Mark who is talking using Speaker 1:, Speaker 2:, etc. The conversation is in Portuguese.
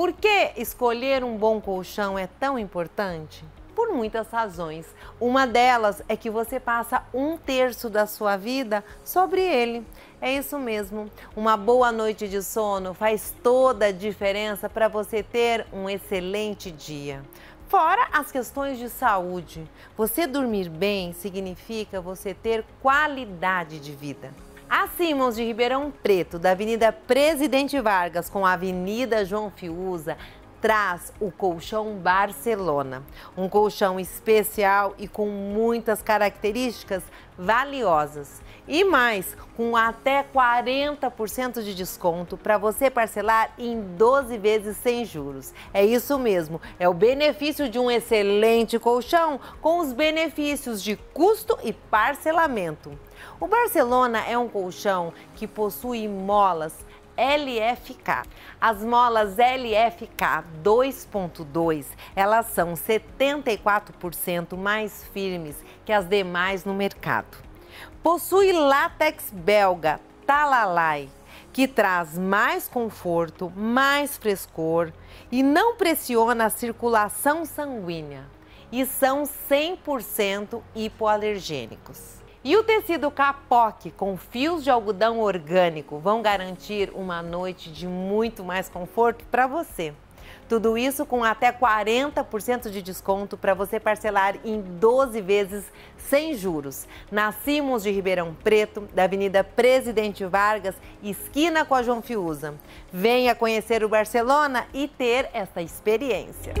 Speaker 1: Por que escolher um bom colchão é tão importante? Por muitas razões. Uma delas é que você passa um terço da sua vida sobre ele. É isso mesmo. Uma boa noite de sono faz toda a diferença para você ter um excelente dia. Fora as questões de saúde. Você dormir bem significa você ter qualidade de vida. A Simons de Ribeirão Preto, da Avenida Presidente Vargas com a Avenida João Fiuza, traz o colchão Barcelona, um colchão especial e com muitas características valiosas. E mais, com até 40% de desconto para você parcelar em 12 vezes sem juros. É isso mesmo, é o benefício de um excelente colchão com os benefícios de custo e parcelamento. O Barcelona é um colchão que possui molas LFK. As molas LFK 2.2, elas são 74% mais firmes que as demais no mercado. Possui látex belga Talalai, que traz mais conforto, mais frescor e não pressiona a circulação sanguínea. E são 100% hipoalergênicos. E o tecido capoque com fios de algodão orgânico vão garantir uma noite de muito mais conforto para você. Tudo isso com até 40% de desconto para você parcelar em 12 vezes sem juros. Nascimos de Ribeirão Preto, da Avenida Presidente Vargas, esquina com a João Fiuza. Venha conhecer o Barcelona e ter esta experiência.